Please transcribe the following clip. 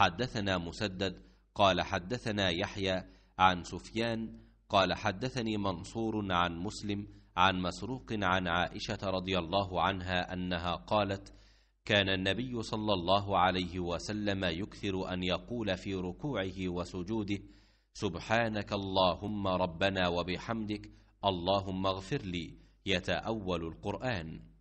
حدثنا مسدد قال حدثنا يحيى عن سفيان قال حدثني منصور عن مسلم عن مسروق عن عائشه رضي الله عنها انها قالت كان النبي صلى الله عليه وسلم يكثر ان يقول في ركوعه وسجوده سبحانك اللهم ربنا وبحمدك اللهم اغفر لي يتاول القران